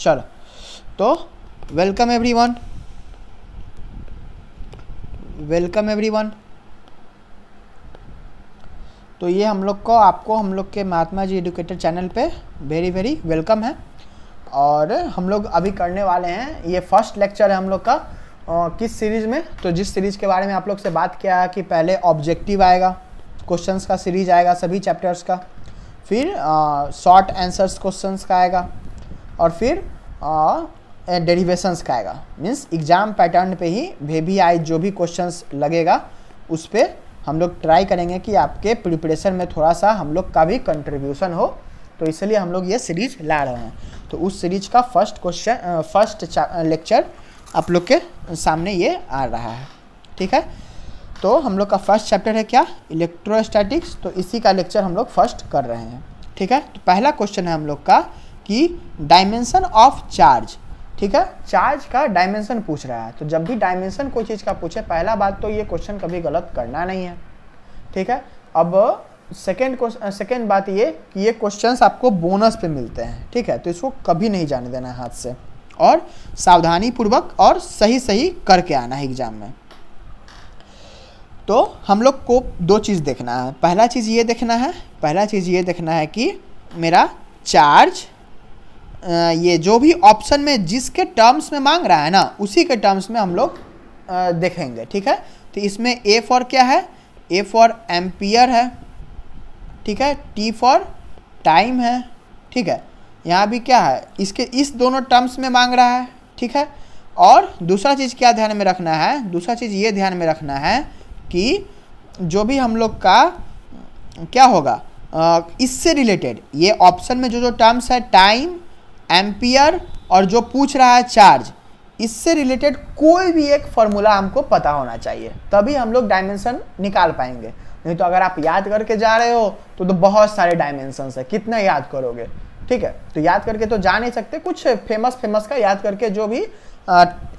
चलो तो welcome everyone welcome everyone तो ये हम लोग को आपको हम लोग के महात्मा जी एडुकेटर चैनल पे वेरी वेरी वेलकम है और हम लोग अभी करने वाले हैं ये फर्स्ट लेक्चर है हम लोग का आ, किस सीरीज़ में तो जिस सीरीज़ के बारे में आप लोग से बात किया कि पहले ऑब्जेक्टिव आएगा क्वेश्चंस का सीरीज आएगा सभी चैप्टर्स का फिर शॉर्ट आंसर्स क्वेश्चंस का आएगा और फिर डेरिवेशंस का आएगा मीन्स एग्ज़ाम पैटर्न पे ही वे भी आई जो भी क्वेश्चंस लगेगा उस पर हम लोग ट्राई करेंगे कि आपके प्रिपरेशन में थोड़ा सा हम लोग का भी कंट्रीब्यूशन हो तो इसलिए हम लोग ये सीरीज ला रहे हैं तो उस सीरीज का फर्स्ट क्वेश्चन फर्स्ट लेक्चर आप लोग के सामने ये आ रहा है ठीक है तो हम लोग का फर्स्ट चैप्टर है क्या इलेक्ट्रोस्टैटिक्स तो इसी का लेक्चर हम लोग फर्स्ट कर रहे हैं ठीक है तो पहला क्वेश्चन है हम लोग का कि डायमेंशन ऑफ चार्ज ठीक है चार्ज का डायमेंशन पूछ रहा है तो जब भी डायमेंशन कोई चीज़ का पूछे पहला बात तो ये क्वेश्चन कभी गलत करना नहीं है ठीक है अब सेकेंड क्वेश्चन सेकेंड बात ये कि ये क्वेश्चन आपको बोनस पे मिलते हैं ठीक है तो इसको कभी नहीं जाने देना हाथ से और सावधानी पूर्वक और सही सही करके आना है एग्जाम में तो हम लोग को दो चीज़ देखना है पहला चीज़ ये देखना है पहला चीज़ ये देखना है कि मेरा चार्ज ये जो भी ऑप्शन में जिसके टर्म्स में मांग रहा है ना उसी के टर्म्स में हम लोग देखेंगे ठीक है तो इसमें ए फॉर क्या है ए फॉर एम्पियर है ठीक है टी फॉर टाइम है ठीक है यहाँ भी क्या है इसके इस दोनों टर्म्स में मांग रहा है ठीक है और दूसरा चीज़ क्या ध्यान में रखना है दूसरा चीज़ ये ध्यान में रखना है कि जो भी हम लोग का क्या होगा इससे रिलेटेड ये ऑप्शन में जो जो टर्म्स है टाइम एम्पियर और जो पूछ रहा है चार्ज इससे रिलेटेड कोई भी एक फॉर्मूला हमको पता होना चाहिए तभी हम लोग डायमेंशन निकाल पाएंगे नहीं तो अगर आप याद करके जा रहे हो तो तो बहुत सारे डायमेंशन है कितना याद करोगे ठीक है तो याद करके तो जा नहीं सकते कुछ फेमस फेमस का याद करके जो भी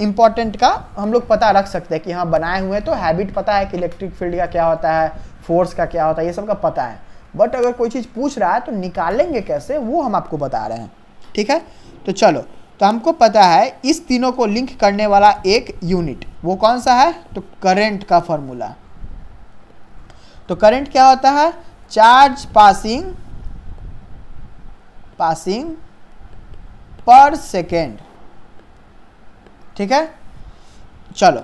इम्पॉर्टेंट का हम लोग पता रख सकते हैं कि हाँ बनाए हुए तो हैबिट पता है कि इलेक्ट्रिक फील्ड का क्या होता है फोर्स का क्या होता है ये सब का पता है बट अगर कोई चीज़ पूछ रहा है तो निकालेंगे कैसे वो हम आपको बता रहे हैं ठीक है तो चलो तो हमको पता है इस तीनों को लिंक करने वाला एक यूनिट वो कौन सा है तो करेंट का फॉर्मूला तो करंट क्या होता है charge passing passing per second ठीक है चलो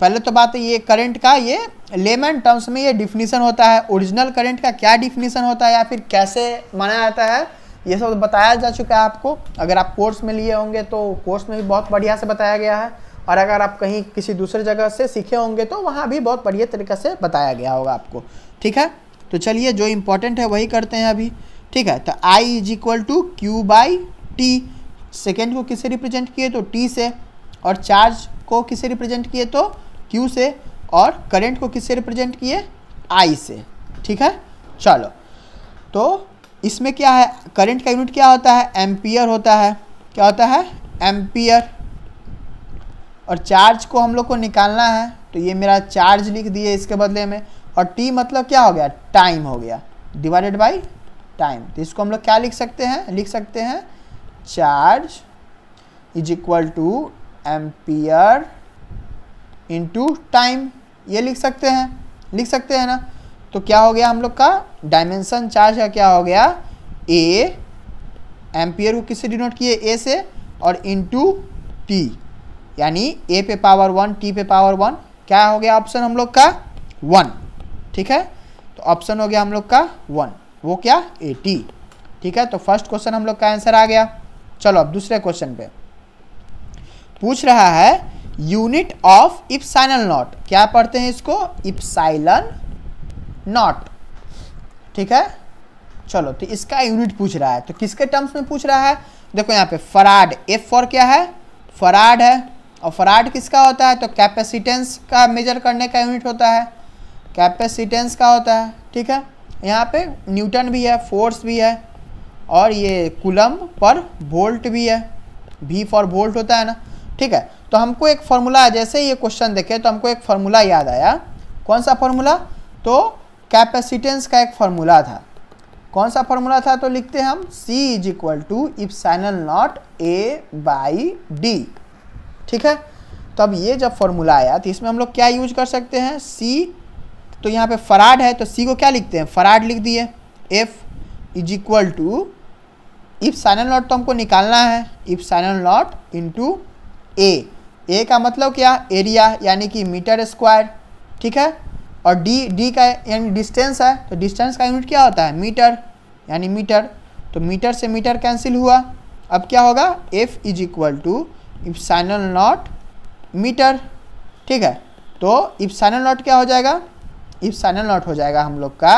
पहले तो बात है ये करंट का ये लेमन टर्म्स में ये डिफिनीसन होता है ओरिजिनल करंट का क्या डिफिनीसन होता है या फिर कैसे माना जाता है ये सब बताया जा चुका है आपको अगर आप कोर्स में लिए होंगे तो कोर्स में भी बहुत बढ़िया से बताया गया है और अगर आप कहीं किसी दूसरे जगह से सीखे होंगे तो वहाँ भी बहुत बढ़िया तरीके से बताया गया होगा आपको ठीक है तो चलिए जो इम्पोर्टेंट है वही करते हैं अभी ठीक है तो I is equal to Q by T second को किसे रिप्रेजेंट किए तो टी से और चार्ज को किसे रिप्रेजेंट किए तो क्यू से और करेंट को किसे रिप्रेजेंट किए आई से ठीक है चलो तो इसमें क्या है करंट का यूनिट क्या होता है एम्पियर होता है क्या होता है एम्पियर और चार्ज को हम लोग को निकालना है तो ये मेरा चार्ज लिख दिए इसके बदले में और टी मतलब क्या हो गया टाइम हो गया डिवाइडेड बाई टाइम तो इसको हम लोग क्या लिख सकते हैं लिख सकते हैं charge is equal to ampere into time ये लिख सकते हैं लिख सकते हैं ना तो क्या हो गया हम लोग का डायमेंशन चार्ज का क्या हो गया ए एम्पियर को किससे डिनोट किए ए से और टू टी यानी ए पे पावर वन टी पे पावर वन क्या हो गया ऑप्शन हम लोग का वन ठीक है तो ऑप्शन हो गया हम लोग का वन वो क्या ए टी ठीक है तो फर्स्ट क्वेश्चन हम लोग का आंसर आ गया चलो अब दूसरे क्वेश्चन पे पूछ रहा है यूनिट ऑफ इप्साइलन नॉट क्या पढ़ते हैं इसको इप्साइलन नॉट ठीक है चलो तो इसका यूनिट पूछ रहा है तो किसके टर्म्स में पूछ रहा है देखो यहाँ पे फराड एफ फॉर क्या है फराड है और फराड किसका होता है तो कैपेसिटेंस का मेजर करने का यूनिट होता है कैपेसिटेंस का होता है ठीक है यहाँ पे न्यूटन भी है फोर्स भी है और ये कुलम पर वोल्ट भी है भी फॉर वोल्ट होता है ना ठीक है तो हमको एक फार्मूला जैसे ये क्वेश्चन देखे तो हमको एक फार्मूला याद आया कौन सा फार्मूला तो कैपेसिटेंस का एक फार्मूला था कौन सा फार्मूला था तो लिखते हैं हम C is equal to epsilon naught A by D ठीक है तो अब ये जब फॉर्मूला आया तो इसमें हम लोग क्या यूज कर सकते हैं C तो यहाँ पे फराड है तो C को क्या लिखते हैं फराड लिख दिए F is equal to epsilon naught तो हमको निकालना है epsilon naught into A A का मतलब क्या एरिया यानी कि मीटर स्क्वायर ठीक है और डी डी का यानी डिस्टेंस है तो डिस्टेंस का यूनिट क्या होता है मीटर यानी मीटर तो मीटर से मीटर कैंसिल हुआ अब क्या होगा F is equal to epsilon naught metre ठीक है तो साइनल नॉट क्या हो जाएगा साइनल नॉट हो जाएगा हम लोग का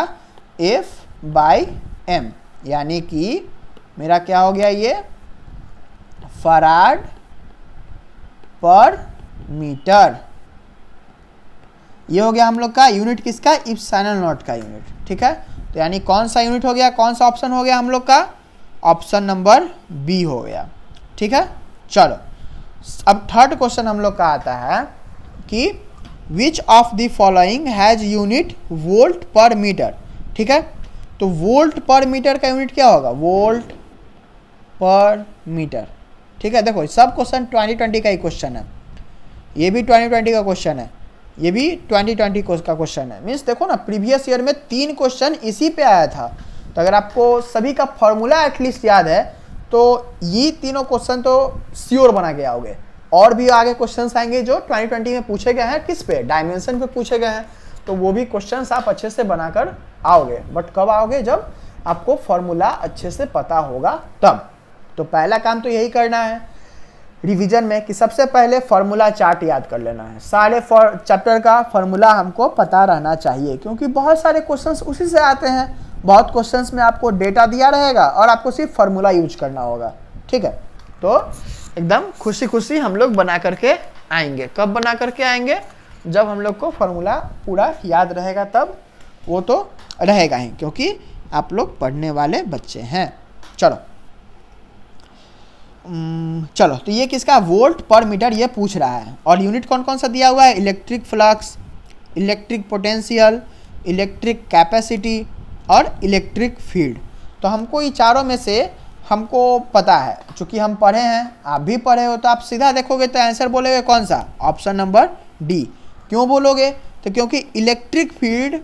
एफ बाई एम यानी कि मेरा क्या हो गया ये फराड पर मीटर ये हो गया हम लोग का यूनिट किसका इफ साइनल नॉट का यूनिट ठीक है तो यानी कौन सा यूनिट हो गया कौन सा ऑप्शन हो गया हम लोग का ऑप्शन नंबर बी हो गया ठीक है चलो अब थर्ड क्वेश्चन हम लोग का आता है कि which of the following has unit volt per metre ठीक है तो वोल्ट पर मीटर का यूनिट क्या होगा वोल्ट पर मीटर ठीक है देखो सब क्वेश्चन 2020 का ही क्वेश्चन है ये भी 2020 का क्वेश्चन है ये भी 2020 ट्वेंटी का क्वेश्चन है मीन्स देखो ना प्रीवियस ईयर में तीन क्वेश्चन इसी पे आया था तो अगर आपको सभी का फॉर्मूला एटलीस्ट याद है तो ये तीनों क्वेश्चन तो श्योर बना गया आओगे और भी आगे क्वेश्चन आएंगे जो 2020 में पूछे गए हैं किस पे डायमेंशन पे पूछे गए हैं तो वो भी क्वेश्चन आप अच्छे से बनाकर आओगे बट कब आओगे जब आपको फॉर्मूला अच्छे से पता होगा तब तो पहला काम तो यही करना है रिवीजन में कि सबसे पहले फार्मूला चार्ट याद कर लेना है सारे चैप्टर का फार्मूला हमको पता रहना चाहिए क्योंकि बहुत सारे क्वेश्चंस उसी से आते हैं बहुत क्वेश्चंस में आपको डेटा दिया रहेगा और आपको सिर्फ फार्मूला यूज करना होगा ठीक है तो एकदम खुशी खुशी हम लोग बना करके आएंगे कब बना करके आएंगे जब हम लोग को फार्मूला पूरा याद रहेगा तब वो तो रहेगा ही क्योंकि आप लोग पढ़ने वाले बच्चे हैं चलो चलो तो ये किसका वोल्ट पर मीटर ये पूछ रहा है और यूनिट कौन कौन सा दिया हुआ है electric flux electric potential electric capacity और इलेक्ट्रिक फील्ड तो हमको ये चारों में से हमको पता है चूँकि हम पढ़े हैं आप भी पढ़े हो तो आप सीधा देखोगे तो आंसर बोलोगे कौन सा ऑप्शन नंबर डी क्यों बोलोगे तो क्योंकि electric field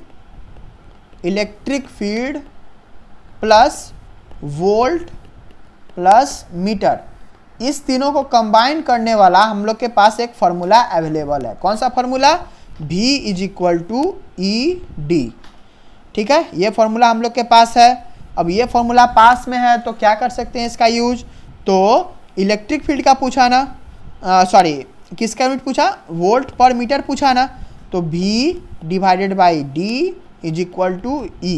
electric field plus volt plus metre इस तीनों को कंबाइन करने वाला हम लोग के पास एक फार्मूला अवेलेबल है कौन सा फार्मूला भी is equal to E D ठीक है ये फार्मूला हम लोग के पास है अब ये फार्मूला पास में है तो क्या कर सकते हैं इसका यूज तो इलेक्ट्रिक फील्ड का पूछा ना सॉरी किसका यूनिट पूछा वोल्ट पर मीटर पूछा ना तो भी divided by D is equal to E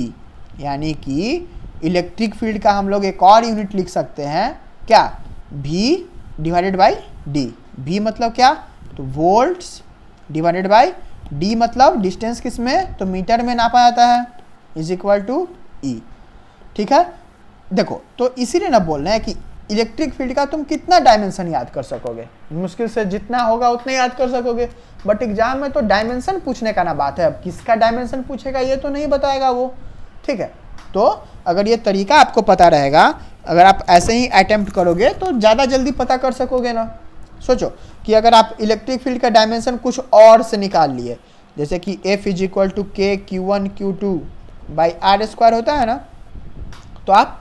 यानी कि इलेक्ट्रिक फील्ड का हम लोग एक और यूनिट लिख सकते हैं क्या भी डिवाइडेड बाई डी भी मतलब क्या तो वोल्ट्स डिवाइडेड बाई डी मतलब डिस्टेंस किस में तो मीटर में नापा जाता है इज इक्वल टू ई ठीक है देखो तो इसीलिए ना बोल रहे हैं कि इलेक्ट्रिक फील्ड का तुम कितना डायमेंशन याद कर सकोगे मुश्किल से जितना होगा उतना याद कर सकोगे बट एग्जाम में तो डायमेंशन पूछने का ना बात है अब किसका डायमेंशन पूछेगा ये तो नहीं बताएगा वो ठीक है तो अगर ये तरीका आपको पता रहेगा अगर आप ऐसे ही अटैम्प्ट करोगे तो ज़्यादा जल्दी पता कर सकोगे ना सोचो कि अगर आप इलेक्ट्रिक फील्ड का डायमेंशन कुछ और से निकाल लिए जैसे कि F is equal to K Q one Q two by R square होता है ना तो आप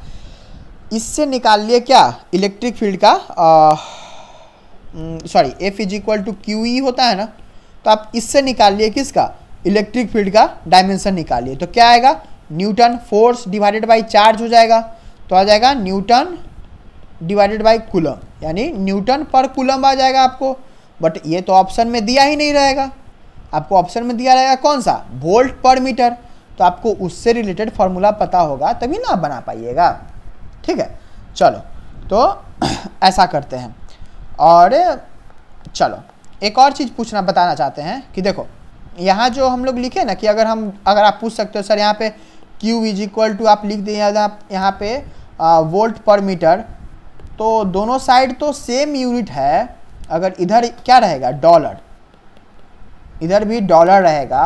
इससे निकाल लिए क्या इलेक्ट्रिक फील्ड का sorry F is equal to Q E होता है ना तो आप इससे निकाल लिए किसका इलेक्ट्रिक फील्ड का डायमेंशन निकालिए तो क्या आएगा newton force divided by charge हो जाएगा तो आ जाएगा न्यूटन डिवाइडेड बाई कुलम यानी न्यूटन पर कुलम आ जाएगा आपको बट ये तो ऑप्शन में दिया ही नहीं रहेगा आपको ऑप्शन में दिया रहेगा कौन सा वोल्ट पर मीटर तो आपको उससे रिलेटेड फार्मूला पता होगा तभी ना बना पाइएगा ठीक है चलो तो ऐसा करते हैं और चलो एक और चीज़ पूछना बताना चाहते हैं कि देखो यहाँ जो हम लोग लिखे ना कि अगर हम अगर आप पूछ सकते हो सर यहाँ पे क्यू इज इक्वल टू आप लिख दें यहाँ पे वोल्ट पर मीटर तो दोनों साइड तो सेम यूनिट है अगर इधर क्या रहेगा डॉलर इधर भी डॉलर रहेगा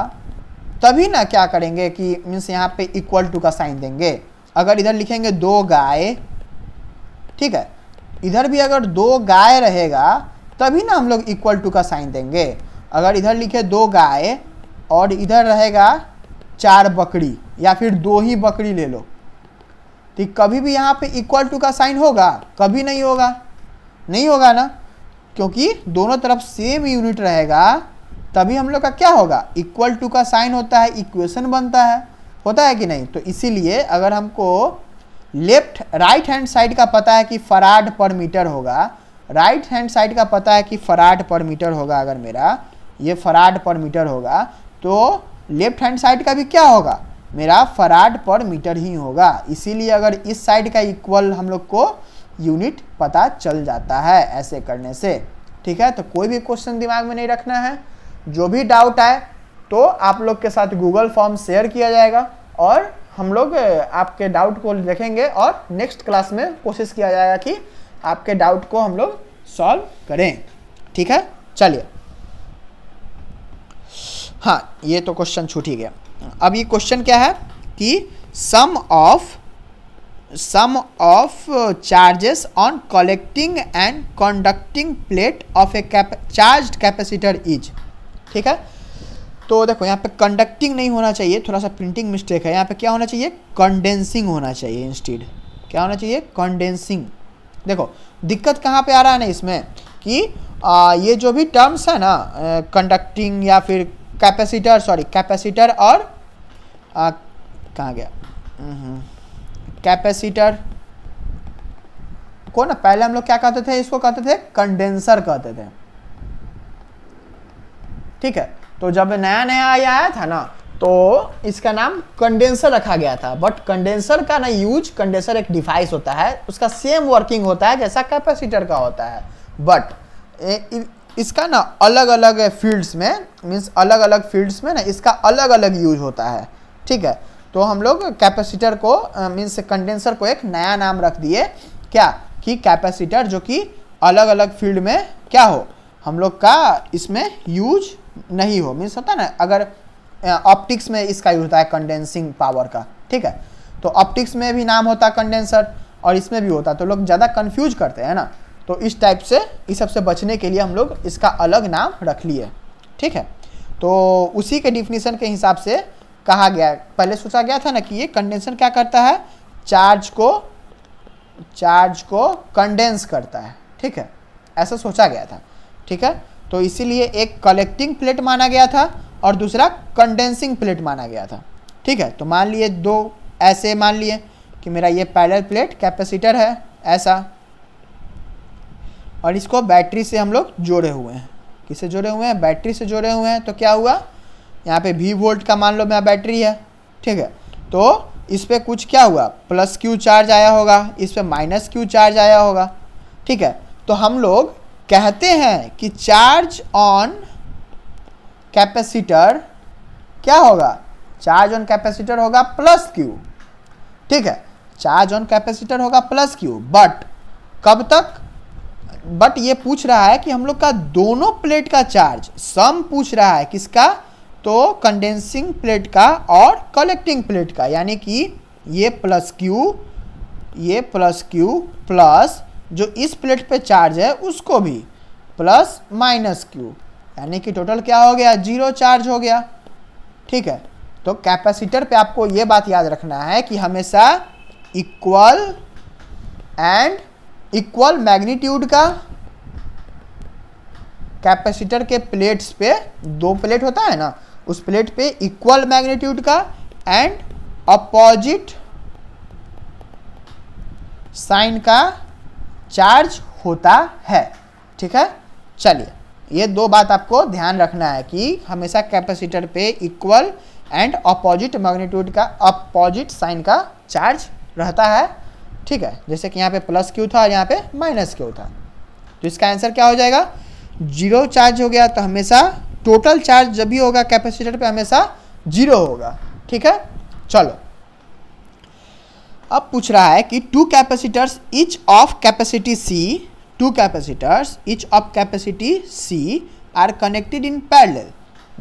तभी ना क्या करेंगे कि मीन्स यहाँ पे इक्वल टू का साइन देंगे अगर इधर लिखेंगे दो गाय ठीक है इधर भी अगर दो गाय रहेगा तभी ना हम लोग इक्वल टू का साइन देंगे अगर इधर लिखे दो गाय और इधर रहेगा चार बकरी या फिर दो ही बकरी ले लो तो कभी भी यहाँ पे इक्वल टू का साइन होगा कभी नहीं होगा नहीं होगा ना क्योंकि दोनों तरफ सेम यूनिट रहेगा तभी हम लोग का क्या होगा इक्वल टू का साइन होता है इक्वेशन बनता है होता है कि नहीं तो इसीलिए अगर हमको लेफ्ट राइट हैंड साइड का पता है कि फराड पर मीटर होगा राइट हैंड साइड का पता है कि फराड पर मीटर होगा अगर मेरा ये फराड पर मीटर होगा तो लेफ्ट हैंड साइड का भी क्या होगा मेरा फराड पर मीटर ही होगा इसीलिए अगर इस साइड का इक्वल हम लोग को यूनिट पता चल जाता है ऐसे करने से ठीक है तो कोई भी क्वेश्चन दिमाग में नहीं रखना है जो भी डाउट आए तो आप लोग के साथ गूगल फॉर्म शेयर किया जाएगा और हम लोग आपके डाउट को देखेंगे और नेक्स्ट क्लास में कोशिश किया जाएगा कि आपके डाउट को हम लोग सॉल्व करें ठीक है चलिए हाँ ये तो क्वेश्चन छूट ही गया अब ये क्वेश्चन क्या है कि sum of sum of charges on collecting and conducting plate of a charge capacitor is ठीक है तो देखो यहाँ पे कंडक्टिंग नहीं होना चाहिए थोड़ा सा प्रिंटिंग मिस्टेक है यहाँ पे क्या होना चाहिए कंडेंसिंग होना चाहिए इंस्टीड क्या होना चाहिए कंडेंसिंग देखो दिक्कत कहाँ पे आ रहा है ना इसमें कि आ, ये जो भी टर्म्स है ना कंडक्टिंग या फिर कैपेसिटर सॉरी कैपेसिटर और कहाँ गया हम्म, कैपेसिटर को ना पहले हम लोग क्या कहते थे इसको कहते थे कंडेंसर कहते थे ठीक है तो जब नया नया आया आया था ना तो इसका नाम कंडेंसर रखा गया था बट कंडेंसर का ना यूज कंडेंसर एक डिवाइस होता है उसका सेम वर्किंग होता है जैसा कैपेसिटर का होता है बट इसका ना अलग अलग फील्ड्स में मीन्स अलग अलग फील्ड्स में ना इसका अलग अलग यूज होता है ठीक है तो हम लोग कैपेसिटर को मीन्स कंडेंसर को एक नया नाम रख दिए क्या कि कैपेसिटर जो कि अलग अलग फील्ड में क्या हो हम लोग का इसमें यूज नहीं हो मीन्स होता ना अगर ऑप्टिक्स में इसका यूज होता है कंडेंसिंग पावर का ठीक है तो ऑप्टिक्स में भी नाम होता कंडेंसर और इसमें भी होता तो लोग ज़्यादा कन्फ्यूज करते हैं ना तो इस टाइप से इस सब से बचने के लिए हम लोग इसका अलग नाम रख लिए ठीक है तो उसी के डिफिनीसन के हिसाब से कहा गया पहले सोचा गया था ना कि ये कंडेंसन क्या करता है चार्ज को चार्ज को कंडेंस करता है ठीक है ऐसा सोचा गया था ठीक है तो इसीलिए एक कलेक्टिंग प्लेट माना गया था और दूसरा कंडेंसिंग प्लेट माना गया था ठीक है तो मान लिए दो ऐसे मान लिए कि मेरा ये पैरल प्लेट कैपेसिटर है ऐसा और इसको बैटरी से हम लोग जोड़े हुए हैं किससे जोड़े हुए हैं बैटरी से जोड़े हुए हैं तो क्या हुआ यहाँ पे वी वोल्ट का मान लो मेरा बैटरी है ठीक है तो इस पर कुछ क्या हुआ प्लस क्यू चार्ज आया होगा इस पर माइनस क्यू चार्ज आया होगा ठीक है तो हम लोग कहते हैं कि चार्ज ऑन कैपेसिटर क्या होगा चार्ज ऑन कैपेसिटर होगा प्लस क्यू ठीक है चार्ज ऑन कैपेसिटर होगा प्लस क्यू बट कब तक बट ये पूछ रहा है कि हम लोग का दोनों प्लेट का चार्ज सम पूछ रहा है किसका तो कंडेंसिंग प्लेट का और कलेक्टिंग प्लेट का यानी कि ये प्लस क्यू ये प्लस क्यू प्लस जो इस प्लेट पे चार्ज है उसको भी प्लस माइनस क्यू यानी कि टोटल क्या हो गया जीरो चार्ज हो गया ठीक है तो कैपेसिटर पे आपको ये बात याद रखना है कि हमेशा इक्वल एंड इक्वल मैग्नीट्यूड का कैपेसिटर के प्लेट्स पे दो प्लेट होता है ना उस प्लेट पे इक्वल मैग्नीट्यूड का एंड अपोजिट साइन का चार्ज होता है ठीक है चलिए ये दो बात आपको ध्यान रखना है कि हमेशा कैपेसिटर पे इक्वल एंड अपोजिट मैग्नीट्यूड का अपोजिट साइन का चार्ज रहता है ठीक है जैसे कि यहाँ पे प्लस क्यू था और यहाँ पे माइनस क्यू था तो इसका आंसर क्या हो जाएगा जीरो चार्ज हो गया तो हमेशा टोटल चार्ज जब भी होगा कैपेसिटर पे हमेशा जीरो होगा ठीक है चलो अब पूछ रहा है कि two capacitors each of capacity C two capacitors each of capacity C are connected in parallel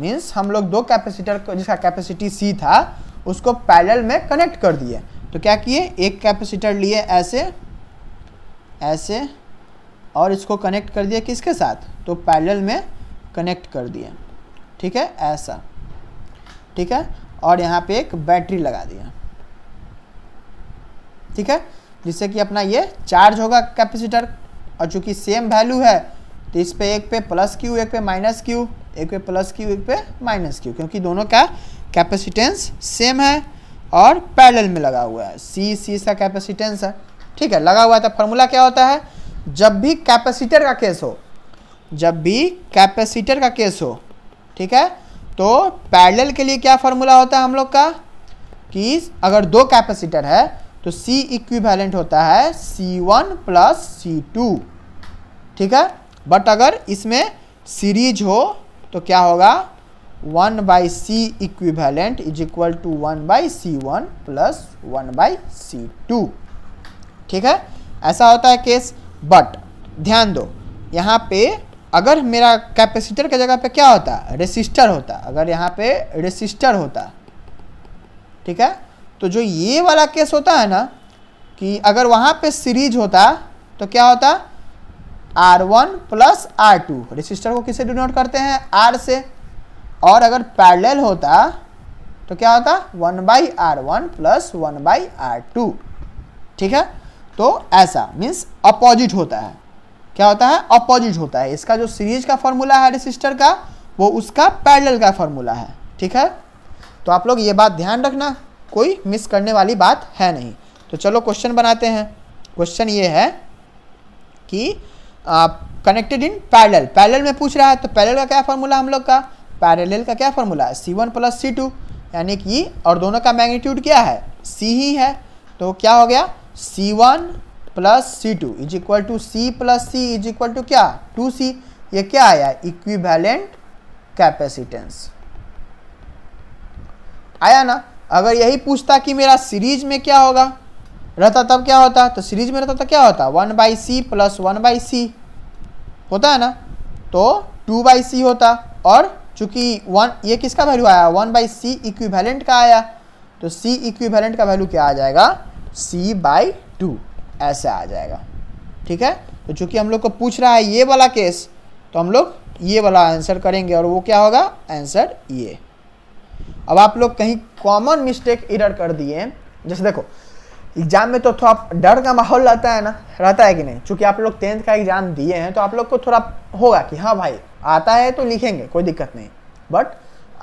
means हम लोग दो कैपेसिटर जिसका कैपेसिटी सी था उसको पैरेलल में कनेक्ट कर दिए तो क्या किए एक कैपेसिटर लिए ऐसे ऐसे और इसको कनेक्ट कर दिया किसके साथ तो पैरेलल में कनेक्ट कर दिए ठीक है ऐसा ठीक है और यहाँ पे एक बैटरी लगा दिया ठीक है जिससे कि अपना ये चार्ज होगा कैपेसिटर और चूंकि सेम वैल्यू है तो इस पे एक पे प्लस क्यू एक पे माइनस क्यू एक पे प्लस क्यू एक पे माइनस क्यू क्योंकि दोनों का कैपेसिटेंस सेम है और पैरेलल में लगा हुआ है सी सी इसका कैपेसिटेंस है ठीक है लगा हुआ है तो फॉर्मूला क्या होता है जब भी कैपेसिटर का केस हो जब भी कैपेसिटर का केस हो ठीक है तो पैरेलल के लिए क्या फॉर्मूला होता है हम लोग का कि अगर दो कैपेसिटर है तो सी इक्विवेलेंट होता है C one plus C two ठीक है बट अगर इसमें सीरीज हो तो क्या होगा one by C equivalent is equal to one by C one plus one by C two ठीक है ऐसा होता है केस बट ध्यान दो यहाँ पे अगर मेरा कैपेसिटर के जगह पे क्या होता रेसिस्टर होता अगर यहाँ पे रेसिस्टर होता ठीक है तो जो ये वाला केस होता है ना कि अगर वहाँ पे सीरीज होता तो क्या होता R1 one plus R two resistor को किसे डिनोट करते हैं R से और अगर पैरेलल होता तो क्या होता one by R one plus one by R two ठीक है तो ऐसा मीन्स अपोजिट होता है क्या होता है अपोजिट होता है इसका जो सीरीज का फॉर्मूला है रेसिस्टर का वो उसका पैरेलल का फॉर्मूला है ठीक है तो आप लोग ये बात ध्यान रखना कोई मिस करने वाली बात है नहीं तो चलो क्वेश्चन बनाते हैं क्वेश्चन ये है कि कनेक्टेड इन पैरेलल पैरेलल में पूछ रहा है तो पैरेलल का क्या फॉर्मूला हम लोग का पैरेलल का क्या फॉर्मूला है C one plus C two यानी कि और दोनों का मैग्नीट्यूड क्या है सी ही है तो क्या हो गया C one plus C two is equal to C plus C is equal to क्या टू सी ये क्या आया इक्विवेलेंट कैपेसिटेंस आया ना अगर यही पूछता कि मेरा सीरीज में क्या होगा रहता तब क्या होता तो सीरीज में रहता तो क्या होता one by C plus one by C होता है ना तो टू बाई सी होता और चूँकि वन ये किसका वैल्यू आया वन बाई सी इक्विवेलेंट का आया तो सी इक्विवेलेंट का वैल्यू क्या आ जाएगा सी बाई टू ऐसा आ जाएगा ठीक है तो चूँकि हम लोग को पूछ रहा है ये वाला केस तो हम लोग ये वाला आंसर करेंगे और वो क्या होगा आंसर ये अब आप लोग कहीं कॉमन मिस्टेक इरर कर दिए जैसे देखो एग्जाम में तो थोड़ा डर का माहौल रहता है ना रहता है कि नहीं चूँकि आप लोग टेंथ का एग्जाम दिए हैं तो आप लोग को थोड़ा होगा कि हाँ भाई आता है तो लिखेंगे कोई दिक्कत नहीं बट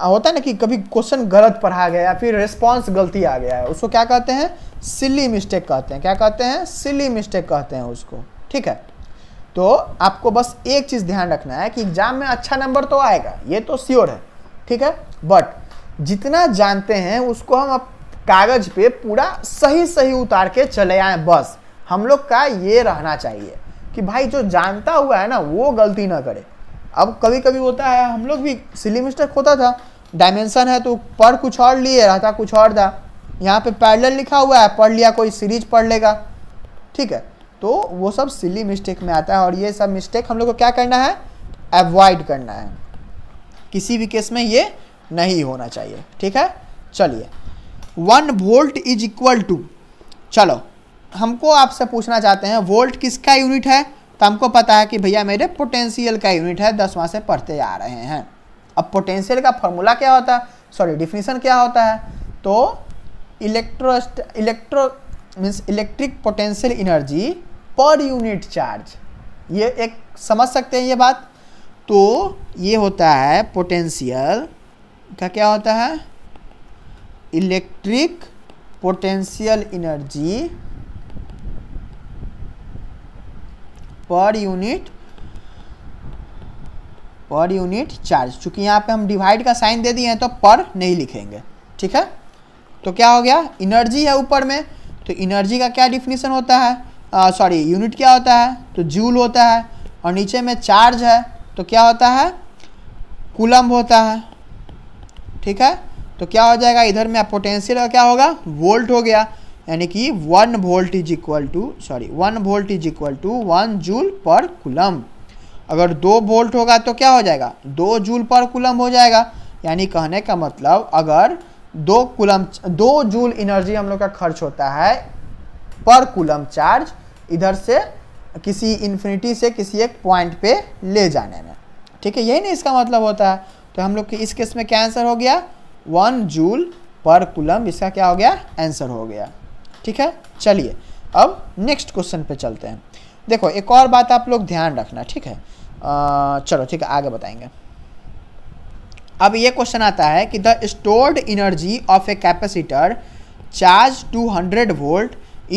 होता है ना कि कभी क्वेश्चन गलत पढ़ा गया या फिर रिस्पॉन्स गलती आ गया है उसको क्या कहते हैं सिली मिस्टेक कहते हैं क्या कहते हैं सिली मिस्टेक कहते हैं उसको ठीक है तो आपको बस एक चीज़ ध्यान रखना है कि एग्जाम में अच्छा नंबर तो आएगा ये तो श्योर है ठीक है बट जितना जानते हैं उसको हम अब कागज पे पूरा सही सही उतार के चले आए बस हम लोग का ये रहना चाहिए कि भाई जो जानता हुआ है ना वो गलती ना करे अब कभी कभी होता है हम लोग भी सिली मिस्टेक होता था डायमेंशन है तो पढ़ कुछ और लिए रहता कुछ और था यहाँ पे पैरल लिखा हुआ है पढ़ लिया कोई सीरीज पढ़ लेगा ठीक है तो वो सब सिली मिस्टेक में आता है और ये सब मिस्टेक हम लोग को क्या करना है एवॉइड करना है किसी भी केस में ये नहीं होना चाहिए ठीक है चलिए one volt is equal to चलो हमको आपसे पूछना चाहते हैं वोल्ट किसका यूनिट है तो हमको पता है कि भैया मेरे पोटेंशियल का यूनिट है दसवां से पढ़ते आ रहे हैं अब पोटेंशियल का फॉर्मूला क्या होता है सॉरी डिफिनेशन क्या होता है तो electro electro means electric potential energy per unit charge ये एक समझ सकते हैं ये बात तो ये होता है पोटेंशियल का क्या होता है electric potential energy per unit per unit charge चूंकि यहाँ पे हम डिवाइड का साइन दे दिए हैं तो पर नहीं लिखेंगे ठीक है तो क्या हो गया इनर्जी है ऊपर में तो इनर्जी का क्या डिफिनीसन होता है सॉरी यूनिट क्या होता है तो जूल होता है और नीचे में चार्ज है तो क्या होता है कुलम्ब होता है ठीक है तो क्या हो जाएगा इधर में पोटेंशियल का क्या होगा वोल्ट हो गया यानी कि one volt is equal to sorry one volt is equal to one joule per coulomb अगर दो वोल्ट होगा तो क्या हो जाएगा दो जूल पर कुलम हो जाएगा यानी कहने का मतलब अगर दो कुलम दो जूल एनर्जी हम लोग का खर्च होता है पर कुलम चार्ज इधर से किसी इन्फिनिटी से किसी एक पॉइंट पे ले जाने में ठीक है यही नहीं इसका मतलब होता है तो हम लोग के इस केस में क्या आंसर हो गया वन जूल पर कुलम इसका क्या हो गया आंसर हो गया ठीक है चलिए अब नेक्स्ट क्वेश्चन पे चलते हैं देखो एक और बात आप लोग ध्यान रखना ठीक है चलो ठीक है आगे बताएंगे अब ये क्वेश्चन आता है कि the stored energy of a capacitor charge 200 volt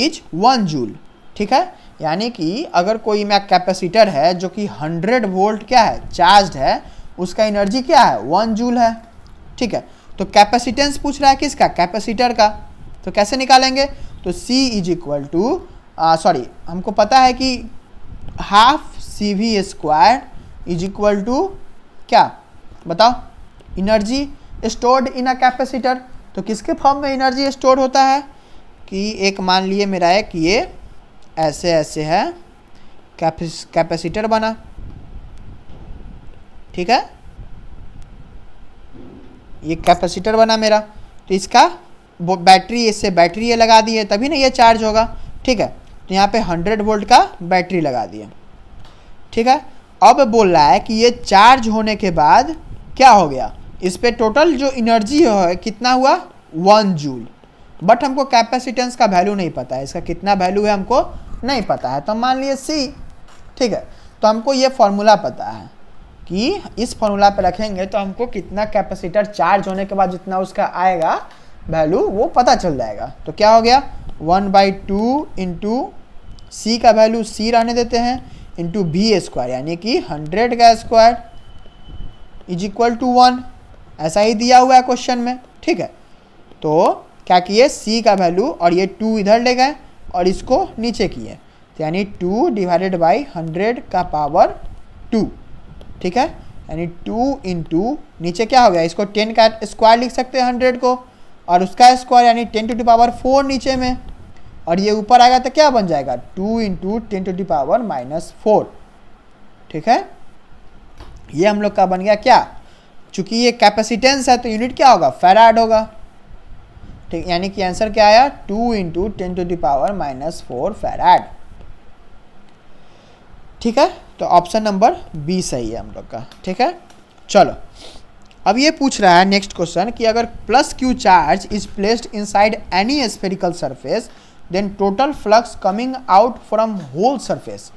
is one joule ठीक है यानी कि अगर कोई मैं कैपेसिटर है जो कि 100 वोल्ट क्या है चार्ज है उसका एनर्जी क्या है वन जूल है ठीक है तो कैपेसिटेंस पूछ रहा है किसका कैपेसिटर का तो कैसे निकालेंगे तो C is equal to sorry हमको पता है कि half C V square is equal to क्या बताओ energy stored in a capacitor तो किसके फॉर्म में इनर्जी स्टोर होता है कि एक मान लिए मेरा एक ये ऐसे ऐसे है कैपेसिटर बना ठीक है ये कैपेसिटर बना मेरा तो इसका बैटरी इससे बैटरी ये लगा दी है तभी ना ये चार्ज होगा ठीक है तो यहाँ पे 100 वोल्ट का बैटरी लगा दिए ठीक है अब बोल रहा है कि ये चार्ज होने के बाद क्या हो गया इस पर टोटल जो इनर्जी है कितना हुआ वन जूल बट हमको कैपेसिटेंस का वैल्यू नहीं पता है इसका कितना वैल्यू है हमको नहीं पता है तो मान लिए सी ठीक है तो हमको ये फॉर्मूला पता है कि इस फॉर्मूला पे रखेंगे तो हमको कितना कैपेसिटर चार्ज होने के बाद जितना उसका आएगा वैल्यू वो पता चल जाएगा तो क्या हो गया one by two into C का वैल्यू सी रहने देते हैं इंटू बी स्क्वायर यानी कि हंड्रेड का square is equal to one ऐसा ही दिया हुआ है क्वेश्चन में ठीक है तो क्या किए सी का वैल्यू और ये टू इधर ले गए और इसको नीचे किए तो यानी टू डिवाइडेड बाई हंड्रेड का पावर टू ठीक है यानी टू इंटू नीचे क्या हो गया इसको टेन का स्क्वायर लिख सकते हैं हंड्रेड को और उसका स्क्वायर यानी ten to to power four नीचे में और ये ऊपर आएगा तो क्या बन जाएगा two into ten to to power minus four ठीक है ये हम लोग का बन गया क्या चूंकि ये कैपेसिटेंस है तो यूनिट क्या होगा फेराड होगा ठीक यानी कि आंसर क्या आया two into ten to to power minus four farad ठीक है तो ऑप्शन नंबर बी सही है हम लोग का ठीक है चलो अब ये पूछ रहा है नेक्स्ट क्वेश्चन कि अगर plus Q charge is placed inside any spherical surface then total flux coming out from whole surface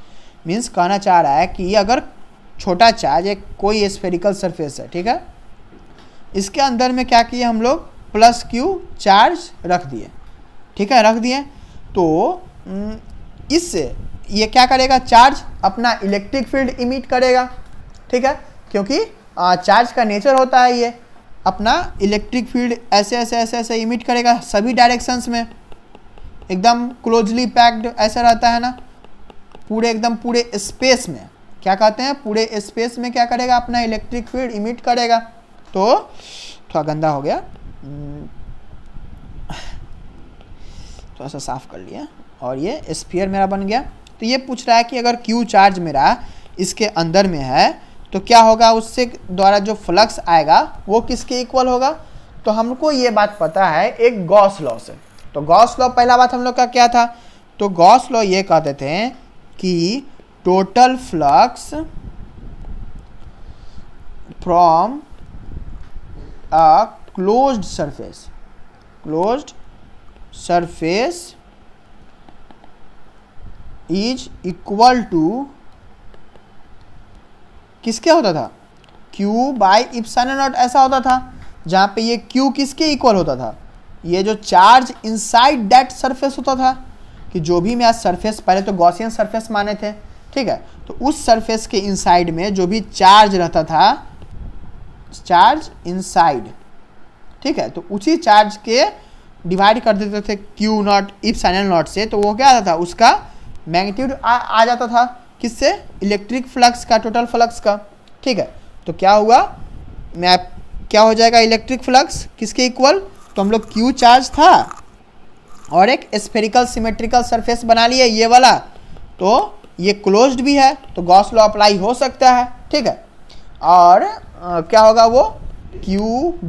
means कहना चाह रहा है कि अगर छोटा चार्ज एक कोई स्पेरिकल सरफेस है ठीक है इसके अंदर में क्या किए हम लोग प्लस क्यू चार्ज रख दिए ठीक है रख दिए तो इससे ये क्या करेगा चार्ज अपना इलेक्ट्रिक फील्ड इमिट करेगा ठीक है क्योंकि चार्ज का नेचर होता है ये अपना इलेक्ट्रिक फील्ड ऐसे ऐसे ऐसे ऐसे इमिट करेगा सभी डायरेक्शंस में एकदम क्लोजली पैक्ड ऐसा रहता है ना पूरे एकदम पूरे स्पेस में क्या कहते हैं पूरे स्पेस में क्या करेगा अपना इलेक्ट्रिक फील्ड इमिट करेगा तो थोड़ा गंदा हो गया हम्म, थोड़ा सा साफ कर लिया और ये स्फीयर मेरा बन गया तो ये पूछ रहा है कि अगर क्यू चार्ज मेरा इसके अंदर में है तो क्या होगा उससे द्वारा जो फ्लक्स आएगा वो किसके इक्वल होगा तो हमको ये बात पता है एक गॉस लॉ से तो गॉस लॉ पहला बात हम लोग का क्या था तो गॉस लॉ ये कहते थे कि total flux from a closed surface closed surface is equal to किसके होता था क्यू बाई इप्सन नॉट ऐसा होता था जहाँ पे ये क्यू किसके इक्वल होता था ये जो चार्ज इनसाइड डेट सरफेस होता था कि जो भी मैं सरफेस पहले तो गॉसियन सरफेस माने थे ठीक है तो उस सरफेस के इनसाइड में जो भी चार्ज रहता था चार्ज इनसाइड ठीक है तो उसी चार्ज के डिवाइड कर देते थे Q naught epsilon naught से तो वो क्या आता था उसका मैग्नीट्यूड आ, आ जाता था किससे इलेक्ट्रिक फ्लक्स का टोटल फ्लक्स का ठीक है तो क्या हुआ मैप क्या हो जाएगा इलेक्ट्रिक फ्लक्स किसके इक्वल तो हम लोग क्यू चार्ज था और एक स्फेरिकल सिमेट्रिकल सरफेस बना लिया ये वाला तो ये क्लोज्ड भी है तो गॉस लॉ अप्लाई हो सकता है ठीक है और आ, क्या होगा वो Q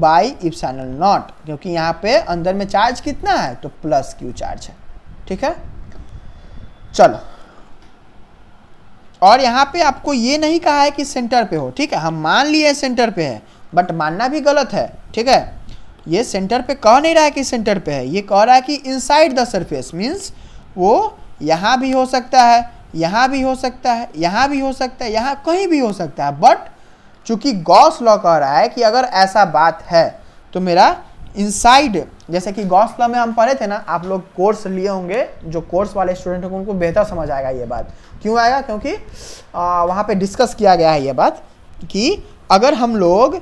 बाई इप्साइनल नॉट क्योंकि यहाँ पे अंदर में चार्ज कितना है तो प्लस Q चार्ज है ठीक है चलो और यहाँ पे आपको ये नहीं कहा है कि सेंटर पे हो ठीक है हम मान लिए सेंटर पे है बट मानना भी गलत है ठीक है ये सेंटर पे कह नहीं रहा है कि सेंटर पे है ये कह रहा है कि इनसाइड द सरफेस मीन्स वो यहाँ भी हो सकता है यहाँ भी हो सकता है यहाँ भी हो सकता है यहाँ कहीं भी हो सकता है बट चूंकि गॉस लॉ कह रहा है कि अगर ऐसा बात है तो मेरा इनसाइड जैसे कि गॉस लॉ में हम पढ़े थे ना आप लोग कोर्स लिए होंगे जो कोर्स वाले स्टूडेंट होंगे उनको बेहतर समझ आएगा ये बात क्यों आएगा क्योंकि वहाँ पे डिस्कस किया गया है ये बात कि अगर हम लोग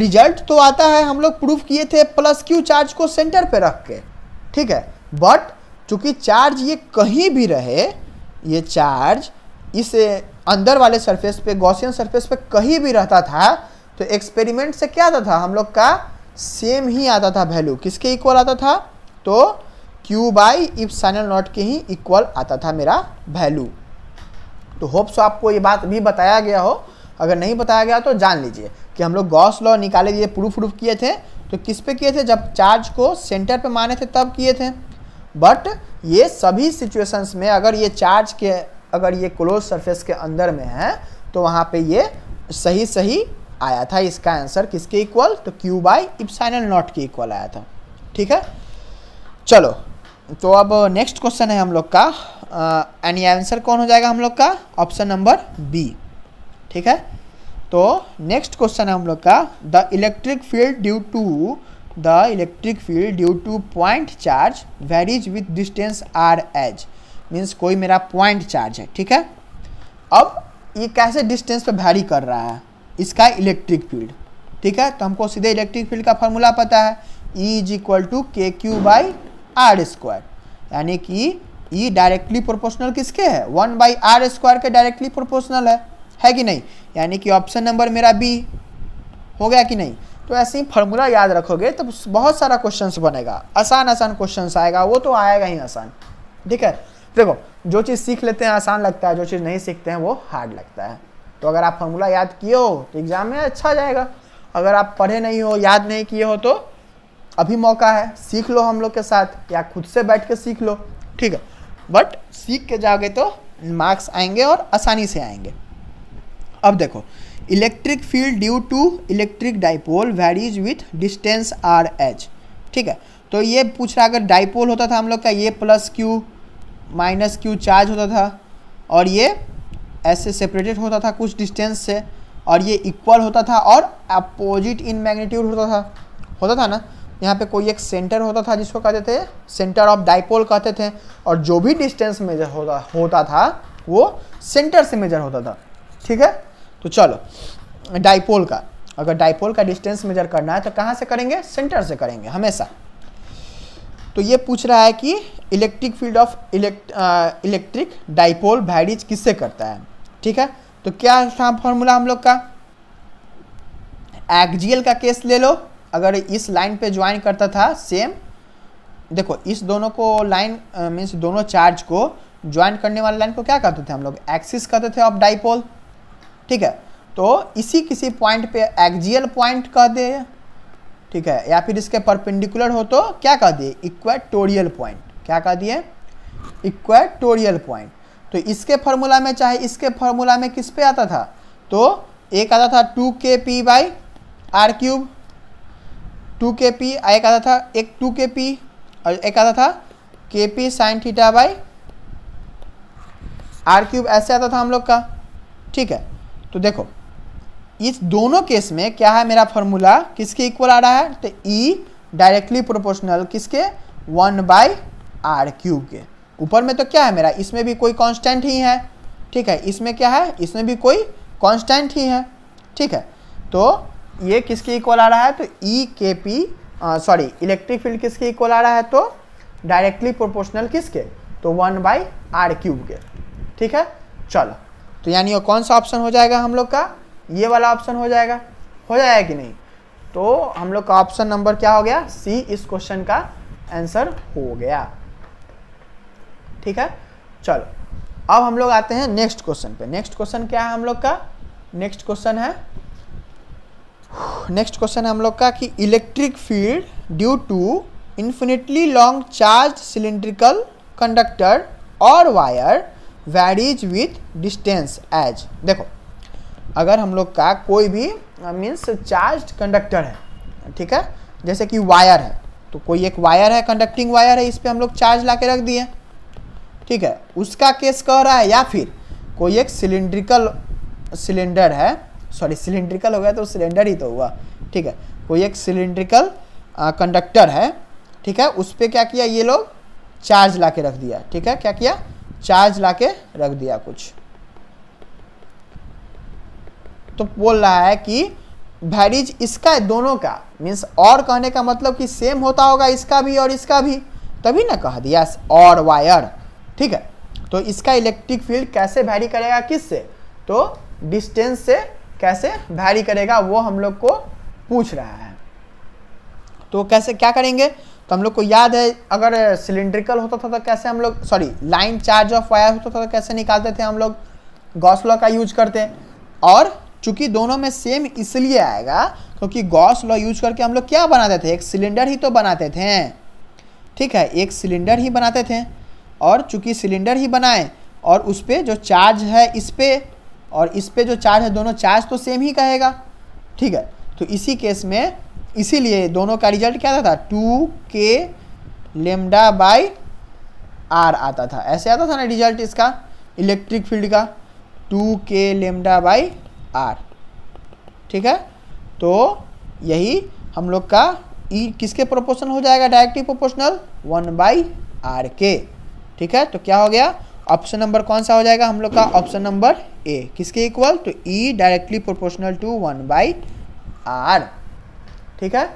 रिजल्ट तो आता है हम लोग प्रूफ किए थे प्लस क्यू चार्ज को सेंटर पे रख के ठीक है बट चूँकि चार्ज ये कहीं भी रहे ये चार्ज इस अंदर वाले सरफेस पे गॉसियन सरफेस पे कहीं भी रहता था तो एक्सपेरिमेंट से क्या आता था हम लोग का सेम ही आता था वैल्यू किसके इक्वल आता था तो Q by epsilon naught के ही इक्वल आता था मेरा वैल्यू तो होप्स आपको ये बात भी बताया गया हो अगर नहीं बताया गया तो जान लीजिए कि हम लोग गॉस लॉ निकाले दिए प्रूफ व्रूफ किए थे तो किस पे किए थे जब चार्ज को सेंटर पे माने थे तब किए थे बट ये सभी सिचुएशंस में अगर ये चार्ज के अगर ये क्लोज सरफेस के अंदर में है तो वहाँ पे ये सही सही आया था इसका आंसर किसके इक्वल तो क्यू बाई इप्साइनल नॉट के इक्वल आया था ठीक है चलो तो अब नेक्स्ट क्वेश्चन है हम लोग का एंड ये आंसर कौन हो जाएगा हम लोग का ऑप्शन नंबर बी ठीक है तो नेक्स्ट क्वेश्चन है हम लोग का the electric field due to the electric field due to point charge varies with distance R H means कोई मेरा पॉइंट चार्ज है ठीक है अब ये कैसे डिस्टेंस पे वैरी कर रहा है इसका इलेक्ट्रिक फील्ड ठीक है तो हमको सीधे इलेक्ट्रिक फील्ड का फॉर्मूला पता है E is equal to K Q by R square यानी कि ई डायरेक्टली प्रोपोर्शनल किसके है वन बाई आर स्क्वायर के डायरेक्टली प्रोपोर्शनल है है कि नहीं यानी कि ऑप्शन नंबर मेरा बी हो गया कि नहीं तो ऐसे ही फार्मूला याद रखोगे तो बहुत सारा क्वेश्चन बनेगा आसान आसान क्वेश्चन आएगा वो तो आएगा ही आसान ठीक है देखो जो चीज़ सीख लेते हैं आसान लगता है जो चीज़ नहीं सीखते हैं वो हार्ड लगता है तो अगर आप फार्मूला याद किए हो तो एग्ज़ाम में अच्छा जाएगा अगर आप पढ़े नहीं हो याद नहीं किए हो तो अभी मौका है सीख लो हम लोग के साथ या खुद से बैठ के सीख लो ठीक है बट सीख के जाओगे तो मार्क्स आएंगे और आसानी से आएंगे अब देखो electric field due to electric dipole varies with distance R H ठीक है तो ये पूछ रहा अगर डाइपोल होता था हम लोग का ये plus Q minus Q charge होता था और ये ऐसे सेपरेटेड होता था कुछ डिस्टेंस से और ये इक्वल होता था और अपोजिट इन मैग्नीट्यूड होता था होता था ना यहाँ पे कोई एक सेंटर होता था जिसको कहते थे सेंटर ऑफ डाइपोल कहते थे और जो भी डिस्टेंस मेजर होता होता था वो सेंटर से मेजर होता था ठीक है तो चलो डाइपोल का अगर डाइपोल का डिस्टेंस मेजर करना है तो कहाँ से करेंगे सेंटर से करेंगे हमेशा तो ये पूछ रहा है कि electric field of elect electric dipole varies किससे करता है ठीक है तो क्या था फॉर्मूला हम लोग का एक्जियल का केस ले लो अगर इस लाइन पे ज्वाइन करता था सेम देखो इस दोनों को लाइन मीन्स दोनों चार्ज को ज्वाइन करने वाले लाइन को क्या कहते थे हम लोग एक्सिस कहते थे ऑफ डाइपोल ठीक है तो इसी किसी पॉइंट पे एक्जियल पॉइंट कह दे ठीक है या फिर इसके परपेंडिकुलर हो तो क्या कह दिए इक्वेटोरियल पॉइंट क्या कह दिए इक्वेटोरियल पॉइंट तो इसके फार्मूला में चाहे इसके फार्मूला में किस पे आता था तो एक आता था two K P by R cube two K P एक आता था एक टू के पी और एक आता था K P sine theta by R cube ऐसे आता था हम लोग का ठीक है तो देखो इस दोनों केस में क्या है मेरा फॉर्मूला किसके इक्वल आ रहा है तो ई डायरेक्टली प्रोपोर्शनल किसके वन बाई आर क्यूब के ऊपर में तो क्या है मेरा इसमें भी कोई कांस्टेंट ही है ठीक है इसमें क्या है इसमें भी कोई कांस्टेंट ही है ठीक है तो ये किसके इक्वल आ रहा है तो E K P sorry electric field किसके इक्वल आ रहा है तो डायरेक्टली प्रोपोर्शनल किसके तो वन बाई आर क्यूब के ठीक है चलो तो यानी कौन सा ऑप्शन हो जाएगा हम लोग का ये वाला ऑप्शन हो जाएगा हो जाएगा कि नहीं तो हम लोग का ऑप्शन नंबर क्या हो गया सी इस क्वेश्चन का आंसर हो गया ठीक है चलो अब हम लोग आते हैं नेक्स्ट क्वेश्चन पे नेक्स्ट क्वेश्चन क्या है हम लोग का नेक्स्ट क्वेश्चन है नेक्स्ट क्वेश्चन है हम लोग का कि electric field due to infinitely long charge cylindrical conductor और wire varies with distance as देखो अगर हम लोग का कोई भी मीन्स चार्ज कंडक्टर है ठीक है जैसे कि वायर है तो कोई एक वायर है कंडक्टिंग वायर है इस पर हम लोग चार्ज ला के रख दिए ठीक है उसका केस कह रहा है या फिर कोई एक सिलेंड्रिकल सिलेंडर है सॉरी सिलेंड्रिकल हो गया तो सिलेंडर ही तो हुआ ठीक है कोई एक सिलेंड्रिकल कंडक्टर है ठीक है उस पर क्या किया ये लोग चार्ज ला के रख दिया ठीक है क्या किया चार्ज ला रख दिया कुछ तो बोल रहा है कि वैरिज इसका है दोनों का मीन्स और कहने का मतलब कि सेम होता होगा इसका भी और इसका भी तभी ना कह दिया और वायर ठीक है तो इसका इलेक्ट्रिक फील्ड कैसे वैरी करेगा किससे तो डिस्टेंस से कैसे वैरी करेगा वो हम लोग को पूछ रहा है तो कैसे क्या करेंगे तो हम लोग को याद है अगर सिलेंड्रिकल होता था तो कैसे हम लोग sorry line charge of wire होता था तो कैसे निकालते थे हम लोग गॉस लॉ का यूज करते और चूंकि दोनों में सेम इसलिए आएगा क्योंकि गॉस लॉ यूज करके हम लोग क्या बनाते थे एक सिलेंडर ही तो बनाते थे ठीक है एक सिलेंडर ही बनाते थे और चूंकि सिलेंडर ही बनाए और उस पर जो चार्ज है इस पर और इस पर जो चार्ज है दोनों चार्ज तो सेम ही कहेगा ठीक है तो इसी केस में इसीलिए दोनों का रिजल्ट क्या आता था two K lambda by are आता था ऐसे आता था ना रिजल्ट इसका इलेक्ट्रिक फील्ड का two K lambda by R ठीक है तो यही हम लोग का ई e किसके प्रोपोर्शनल हो जाएगा directly proportional one by R के ठीक है तो क्या हो गया ऑप्शन नंबर कौन सा हो जाएगा हम लोग का ऑप्शन नंबर ए किसके इक्वल तो E directly proportional to one by R ठीक है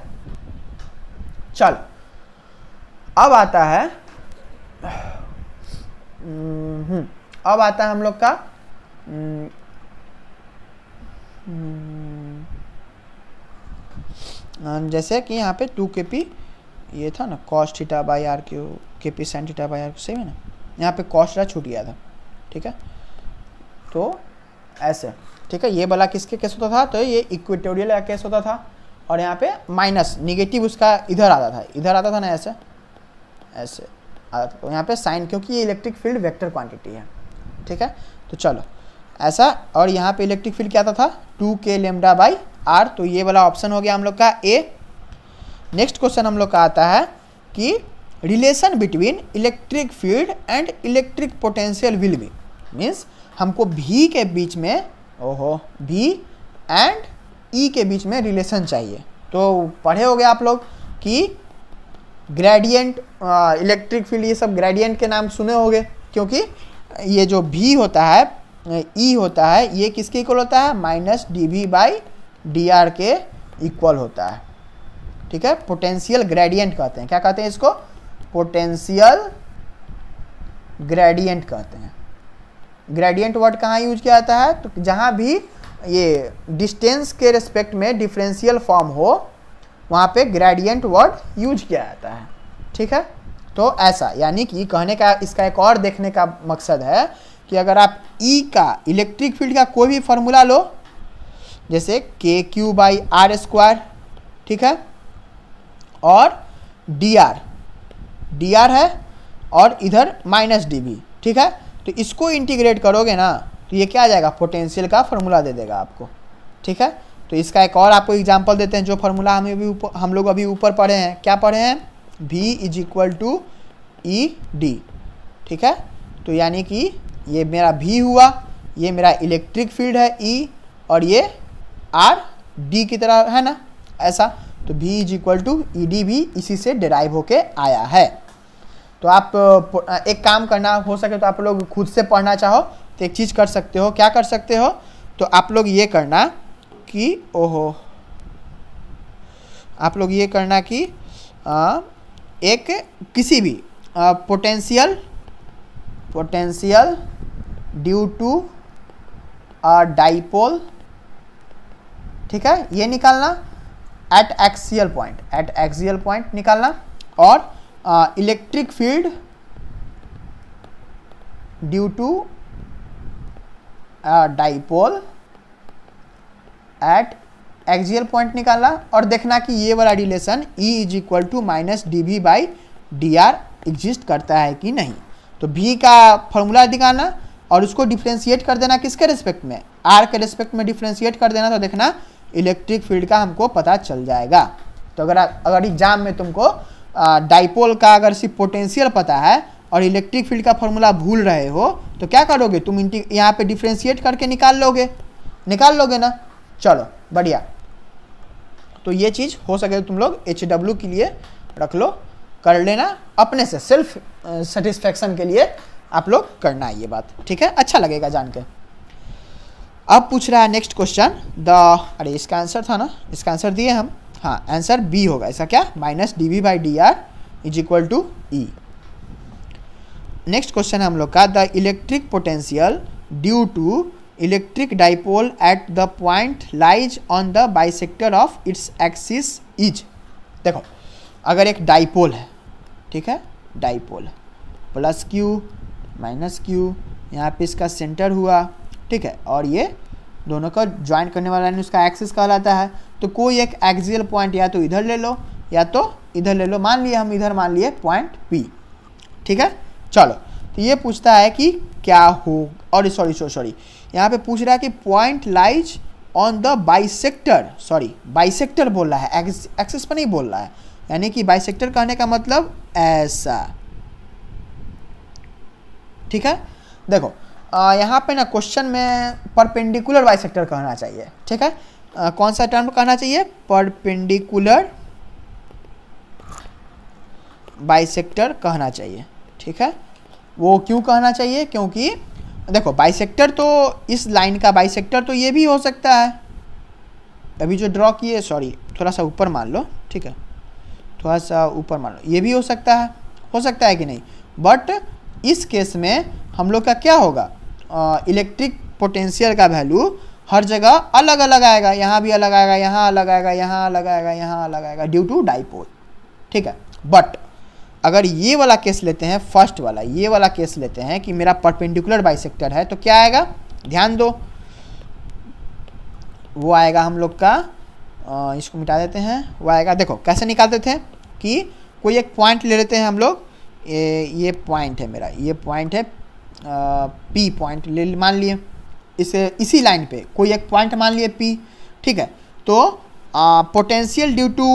चलो अब आता है हम्म, अब आता है हम लोग का हम्म, हम्म, जैसे कि यहाँ पे टू के पी ये था ना cos theta by R Q K P sine theta by R Q सही है ना यहाँ पे कॉस्ट रहा छूट गया था ठीक है तो ऐसे ठीक है ये वाला किसके केस होता था तो ये इक्वेटोरियल का केस होता था और यहाँ पे माइनस निगेटिव उसका इधर आता था इधर आता था ना ऐसे ऐसे आता था तो यहाँ पे साइन क्योंकि ये इलेक्ट्रिक फील्ड वेक्टर क्वांटिटी है ठीक है तो चलो ऐसा और यहाँ पे इलेक्ट्रिक फील्ड क्या आता था two K lambda by are तो ये वाला ऑप्शन हो गया हम लोग का ए नेक्स्ट क्वेश्चन हम लोग का आता है कि relation between electric field and electric potential will be means हमको भी के बीच में ओहो भी एंड ई e के बीच में रिलेशन चाहिए तो पढ़े हो गए आप लोग कि ग्रेडियंट इलेक्ट्रिक फील्ड ये सब ग्रेडियंट के नाम सुने होंगे क्योंकि ये जो भी होता है ई e होता है ये किसके इक्वल होता है minus D V by D R के इक्वल होता है ठीक है पोटेंशियल ग्रेडियंट कहते हैं क्या कहते हैं इसको पोटेंशियल ग्रेडियंट कहते हैं ग्रेडियंट वर्ड कहाँ यूज किया जाता है तो जहाँ भी ये डिस्टेंस के रिस्पेक्ट में डिफरेंशियल फॉर्म हो वहाँ पे ग्रेडियंट वर्ड यूज किया जाता है ठीक है तो ऐसा यानी कि कहने का इसका एक और देखने का मकसद है कि अगर आप ई e का इलेक्ट्रिक फील्ड का कोई भी फॉर्मूला लो जैसे के क्यू बाई आर स्क्वायर ठीक है और डी आर डी आर है और इधर माइनस डी बी ठीक है तो इसको इंटीग्रेट करोगे ना तो ये क्या आ जाएगा पोटेंशियल का फॉर्मूला दे देगा आपको ठीक है तो इसका एक और आपको एग्जाम्पल देते हैं जो फार्मूला हमें अभी हम लोग अभी ऊपर पढ़े हैं क्या पढ़े हैं V is equal to E D ठीक है तो यानी कि ये मेरा V हुआ ये मेरा इलेक्ट्रिक फील्ड है ई e, और ये आर डी की तरह है ना ऐसा तो V is equal to E D भी इसी से डिराइव होके आया है तो आप एक काम करना हो सके तो आप लोग खुद से पढ़ना चाहो तो एक चीज़ कर सकते हो क्या कर सकते हो तो आप लोग ये करना कि ओहो आप लोग ये करना कि एक किसी भी potential potential due to dipole ठीक है ये निकालना at axial point at axial point निकालना और electric field due to dipole at axial point निकाला और देखना कि ये वाला relation E is equal to minus D V by D R exist करता है कि नहीं तो V का फॉर्मूला दिखाना और उसको डिफ्रेंशिएट कर देना किसके रिस्पेक्ट में आर के रिस्पेक्ट में डिफ्रेंशिएट कर देना तो देखना इलेक्ट्रिक फील्ड का हमको पता चल जाएगा तो अगर अगर एग्जाम में तुमको डाइपोल का अगर सिर्फ पोटेंशियल पता है और इलेक्ट्रिक फील्ड का फॉर्मूला भूल रहे हो तो क्या करोगे तुम इंटी यहाँ पे डिफ्रेंशिएट करके निकाल लोगे निकाल लोगे ना चलो बढ़िया तो ये चीज़ हो सके तो तुम लोग एच डब्ल्यू के लिए रख लो कर लेना अपने से सेल्फ सेटिस्फैक्शन के लिए आप लोग करना है ये बात ठीक है अच्छा लगेगा जान के अब पूछ रहा है नेक्स्ट क्वेश्चन द अरे इसका आंसर था ना इसका आंसर दिए हम हाँ आंसर बी होगा ऐसा क्या minus D V by D R is equal to E next question है हम लोग का the electric potential due to electric dipole at the point lies on the bisector of its axis is देखो अगर एक डाइपोल है ठीक है dipole plus Q minus Q यहाँ पे इसका सेंटर हुआ ठीक है और ये दोनों का ज्वाइन करने वाला लाइन उसका एक्सिस कहलाता है तो कोई एक एक्सियल पॉइंट या तो इधर ले लो या तो इधर ले लो मान लिए हम इधर मान लिए पॉइंट पी ठीक है चलो तो ये पूछता है कि क्या हो और सॉरी सॉरी सॉरी यहाँ पे पूछ रहा है कि point lies on the bisector sorry bisector बोल रहा है एक्सिस पर नहीं बोल रहा है यानी कि बाइसेक्टर कहने का मतलब ऐसा ठीक है देखो यहाँ पे ना क्वेश्चन में परपेंडिकुलर सेक्टर कहना चाहिए ठीक है आ, कौन सा टर्म कहना चाहिए परपेंडिकुलर सेक्टर कहना चाहिए ठीक है वो क्यों कहना चाहिए क्योंकि देखो बाइसेक्टर तो इस लाइन का सेक्टर तो ये भी हो सकता है अभी जो ड्रॉ किए सॉरी थोड़ा सा ऊपर मान लो ठीक है थोड़ा सा ऊपर मान लो ये भी हो सकता है हो सकता है कि नहीं बट इस केस में हम लोग का क्या होगा इलेक्ट्रिक पोटेंशियल का वैल्यू हर जगह अलग अलग आएगा यहाँ भी अलग आएगा यहाँ अलग आएगा यहाँ अलग आएगा यहाँ अलग आएगा ड्यू टू डाइपोल ठीक है बट अगर ये वाला केस लेते हैं फर्स्ट वाला ये वाला केस लेते हैं कि मेरा परपेंडिकुलर बाइसेक्टर है तो क्या आएगा ध्यान दो वो आएगा हम लोग का आ, इसको मिटा देते हैं वो आएगा देखो कैसे निकालते थे कि कोई एक पॉइंट ले लेते हैं हम लोग ये पॉइंट है मेरा ये पॉइंट है पी पॉइंट ले मान लिए इसे इसी लाइन पे कोई एक पॉइंट मान लिए पी ठीक है तो पोटेंशियल ड्यू टू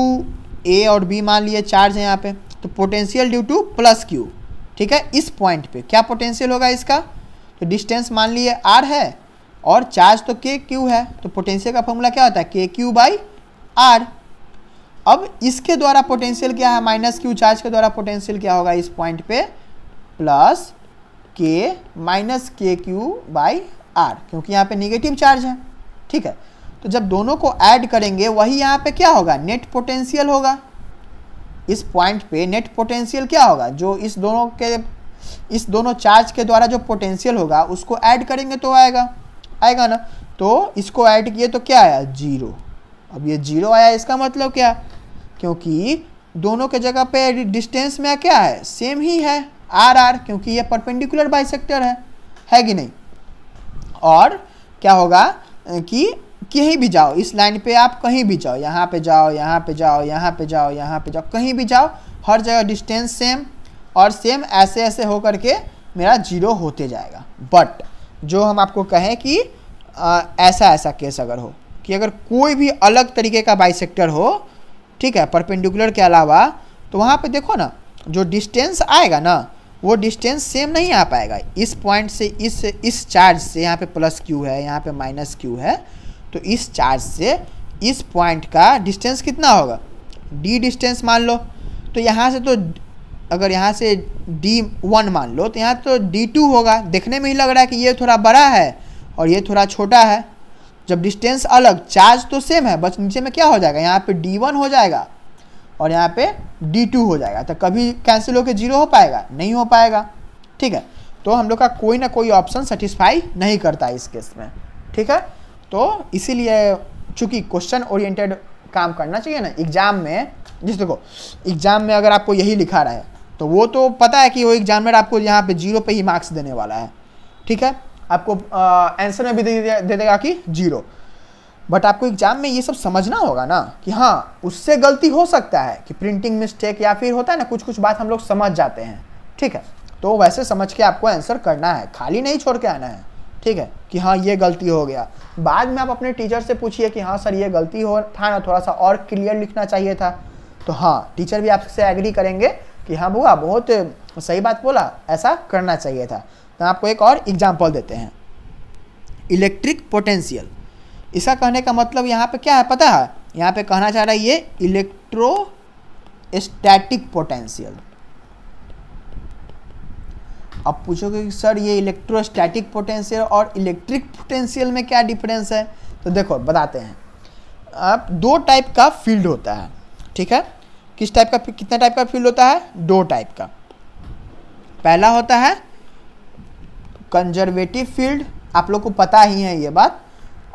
ए और बी मान लिए चार्ज है यहाँ पे तो potential due to plus Q ठीक है इस पॉइंट पे क्या पोटेंशियल होगा इसका तो डिस्टेंस मान लिए आर है और चार्ज तो के क्यू है तो पोटेंशियल का फॉर्मूला क्या होता है के क्यू बाई आर अब इसके द्वारा पोटेंशियल क्या है माइनस क्यू चार्ज के द्वारा पोटेंशियल क्या होगा इस पॉइंट पे प्लस के माइनस के क्यू बाई आर क्योंकि यहाँ पे निगेटिव चार्ज है ठीक है तो जब दोनों को ऐड करेंगे वही यहाँ पे क्या होगा नेट पोटेंशियल होगा इस पॉइंट पे नेट पोटेंशियल क्या होगा जो इस दोनों के इस दोनों चार्ज के द्वारा जो पोटेंशियल होगा उसको ऐड करेंगे तो आएगा आएगा ना तो इसको ऐड किए तो क्या आया जीरो अब ये जीरो आया इसका मतलब क्या क्योंकि दोनों के जगह पे डिस्टेंस में क्या है सेम ही है आर आर क्योंकि ये परपेंडिकुलर बाइसेक्टर है है कि नहीं और क्या होगा कि कहीं भी जाओ इस लाइन पे आप कहीं भी जाओ यहाँ पे जाओ यहाँ पे जाओ यहाँ पे जाओ यहाँ पे जाओ कहीं भी जाओ हर जगह डिस्टेंस सेम और सेम ऐसे ऐसे हो करके मेरा जीरो होते जाएगा बट जो हम आपको कहें कि आ, ऐसा ऐसा केस अगर हो कि अगर कोई भी अलग तरीके का बाइसेक्टर हो ठीक है परपेंडिकुलर के अलावा तो वहाँ पे देखो ना जो डिस्टेंस आएगा ना वो डिस्टेंस सेम नहीं आ पाएगा इस पॉइंट से इस इस चार्ज से यहाँ पे प्लस क्यू है यहाँ पे माइनस क्यू है तो इस चार्ज से इस पॉइंट का डिस्टेंस कितना होगा डी डिस्टेंस मान लो तो यहाँ से तो अगर यहाँ से डी वन मान लो तो यहाँ तो डी टू होगा देखने में ही लग रहा है कि ये थोड़ा बड़ा है और ये थोड़ा छोटा है जब डिस्टेंस अलग चार्ज तो सेम है बस नीचे में क्या हो जाएगा यहाँ पर डी वन हो जाएगा और यहाँ पे डी टू हो जाएगा तो कभी कैंसिल होकर जीरो हो पाएगा नहीं हो पाएगा ठीक है तो हम लोग का कोई ना कोई ऑप्शन सेटिस्फाई नहीं करता इस केस में ठीक है तो इसीलिए चूंकि क्वेश्चन ओरिएंटेड काम करना चाहिए ना एग्जाम में जिस देखो एग्जाम में अगर आपको यही लिखा रहा है तो वो तो पता है कि वो एग्जामिनर आपको यहाँ पे जीरो पे ही मार्क्स देने वाला है ठीक है आपको आंसर में भी दे, दे देगा कि जीरो बट आपको एग्जाम में ये सब समझना होगा ना कि हाँ उससे गलती हो सकता है कि प्रिंटिंग मिस्टेक या फिर होता है ना कुछ कुछ बात हम लोग समझ जाते हैं ठीक है तो वैसे समझ के आपको आंसर करना है खाली नहीं छोड़ के आना है ठीक है कि हाँ ये गलती हो गया बाद में आप अपने टीचर से पूछिए कि हाँ सर ये गलती हो था ना थोड़ा सा और क्लियर लिखना चाहिए था तो हाँ टीचर भी आपसे एग्री करेंगे कि हाँ बुआ बहुत सही बात बोला ऐसा करना चाहिए था तो आपको एक और एग्जाम्पल देते हैं इलेक्ट्रिक पोटेंशियल इसका कहने का मतलब यहाँ पे क्या है पता है यहाँ पे कहना चाह रहा है ये इलेक्ट्रो स्टैटिक पोटेंशियल अब पूछोगे कि सर ये इलेक्ट्रोस्टैटिक पोटेंशियल और इलेक्ट्रिक पोटेंशियल में क्या डिफरेंस है तो देखो बताते हैं अब दो टाइप का फील्ड होता है ठीक है किस टाइप का कितना टाइप का फील्ड होता है दो टाइप का पहला होता है कंजर्वेटिव फील्ड आप लोग को पता ही है ये बात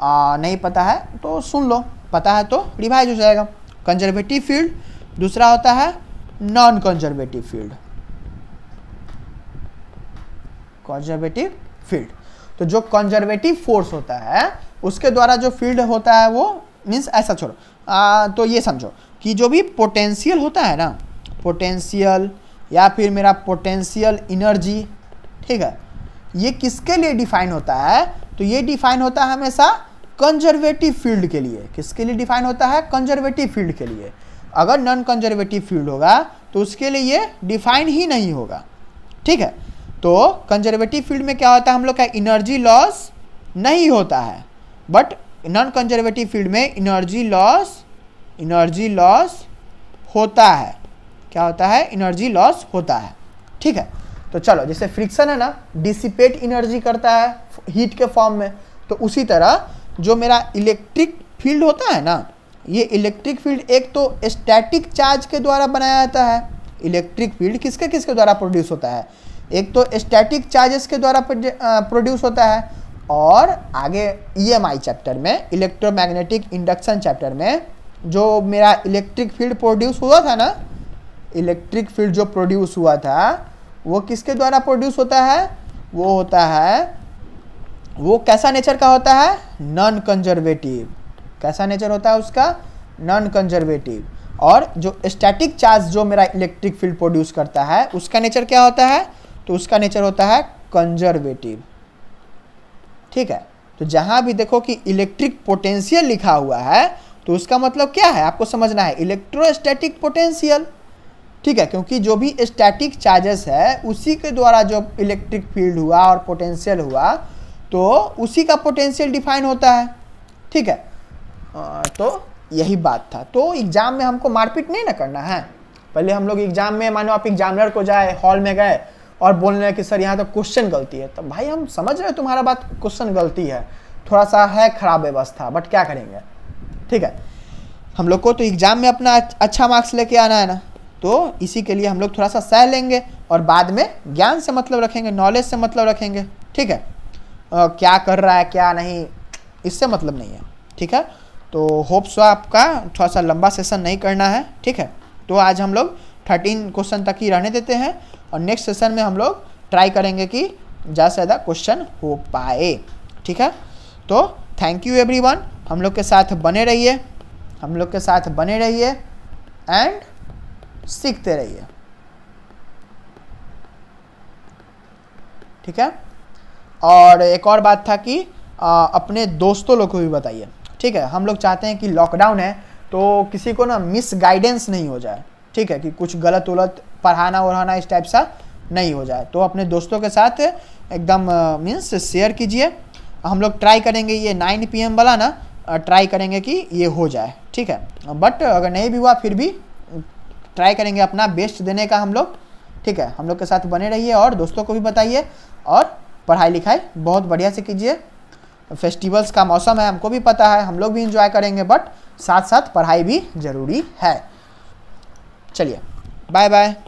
आ, नहीं पता है तो सुन लो पता है तो रिवाइज हो जाएगा कंजर्वेटिव फील्ड दूसरा होता है non conservative field conservative field तो जो कंजर्वेटिव फोर्स होता है उसके द्वारा जो फील्ड होता है वो मीन्स ऐसा छोड़ो आ, तो ये समझो कि जो भी पोटेंशियल होता है ना पोटेंशियल या फिर मेरा पोटेंशियल इनर्जी ठीक है ये किसके लिए डिफाइन होता है तो ये डिफाइन होता है हमेशा कंजर्वेटिव फील्ड के लिए किसके लिए डिफाइन होता है कंजर्वेटिव फील्ड के लिए अगर नॉन कंजर्वेटिव फील्ड होगा तो उसके लिए ये डिफाइन ही नहीं होगा ठीक है तो कंजर्वेटिव फील्ड में क्या होता है हम लोग का एनर्जी लॉस नहीं होता है बट नॉन कंजर्वेटिव फील्ड में एनर्जी लॉस एनर्जी लॉस होता है क्या होता है एनर्जी लॉस होता है ठीक है तो चलो जैसे फ्रिक्शन है ना डिसिपेट एनर्जी करता है हीट के फॉर्म में तो उसी तरह जो मेरा इलेक्ट्रिक फील्ड होता है ना ये इलेक्ट्रिक फील्ड एक तो स्टैटिक चार्ज के द्वारा बनाया जाता है इलेक्ट्रिक फील्ड किसके किसके द्वारा प्रोड्यूस होता है एक तो स्टैटिक चार्जेस के द्वारा प्रोड्यूस होता है और आगे ईएमआई e चैप्टर में इलेक्ट्रोमैग्नेटिक इंडक्शन चैप्टर में जो मेरा इलेक्ट्रिक फील्ड प्रोड्यूस हुआ था ना इलेक्ट्रिक फील्ड जो प्रोड्यूस हुआ था वो किसके द्वारा प्रोड्यूस होता है वो होता है वो कैसा नेचर का होता है नॉन कंजर्वेटिव कैसा नेचर होता है उसका नॉन कंजर्वेटिव और जो स्टैटिक चार्ज जो मेरा इलेक्ट्रिक फील्ड प्रोड्यूस करता है उसका नेचर क्या होता है तो उसका नेचर होता है कंजर्वेटिव ठीक है तो जहाँ भी देखो कि इलेक्ट्रिक पोटेंशियल लिखा हुआ है तो उसका मतलब क्या है आपको समझना है इलेक्ट्रोस्टैटिक पोटेंशियल ठीक है क्योंकि जो भी स्टैटिक चार्जेस है उसी के द्वारा जो इलेक्ट्रिक फील्ड हुआ और पोटेंशियल हुआ तो उसी का पोटेंशियल डिफाइन होता है ठीक है तो यही बात था तो एग्ज़ाम में हमको मारपीट नहीं ना करना है पहले हम लोग एग्ज़ाम में मानो आप एग्जामिनर को जाए हॉल में गए और बोलने लगे कि सर यहाँ तो क्वेश्चन गलती है तो भाई हम समझ रहे तुम्हारा बात क्वेश्चन गलती है थोड़ा सा है खराब व्यवस्था बट क्या करेंगे ठीक है हम लोग को तो एग्ज़ाम में अपना अच्छा मार्क्स लेके आना है ना तो इसी के लिए हम लोग थोड़ा सा सह लेंगे और बाद में ज्ञान से मतलब रखेंगे नॉलेज से मतलब रखेंगे ठीक है आ, क्या कर रहा है क्या नहीं इससे मतलब नहीं है ठीक है तो होप्स तो आपका थोड़ा सा लंबा सेशन नहीं करना है ठीक है तो आज हम लोग थर्टीन क्वेश्चन तक ही रहने देते हैं और नेक्स्ट सेशन में हम लोग ट्राई करेंगे कि ज़्यादा से ज़्यादा क्वेश्चन हो पाए ठीक है तो थैंक यू एवरीवन हम लोग के साथ बने रहिए हम लोग के साथ बने रहिए एंड सीखते रहिए ठीक है और एक और बात था कि आ, अपने दोस्तों लोग को भी बताइए ठीक है हम लोग चाहते हैं कि लॉकडाउन है तो किसी को ना मिस गाइडेंस नहीं हो जाए ठीक है कि कुछ गलत उलत पढ़ाना उड़ाना इस टाइप सा नहीं हो जाए तो अपने दोस्तों के साथ एकदम मीन्स शेयर कीजिए हम लोग ट्राई करेंगे ये नाइन पी वाला ना ट्राई करेंगे कि ये हो जाए ठीक है बट अगर नहीं भी हुआ फिर भी ट्राई करेंगे अपना बेस्ट देने का हम लोग ठीक है हम लोग के साथ बने रहिए और दोस्तों को भी बताइए और पढ़ाई लिखाई बहुत बढ़िया से कीजिए फेस्टिवल्स का मौसम है हमको भी पता है हम लोग भी इंजॉय करेंगे बट साथ साथ पढ़ाई भी ज़रूरी है चलिए बाय बाय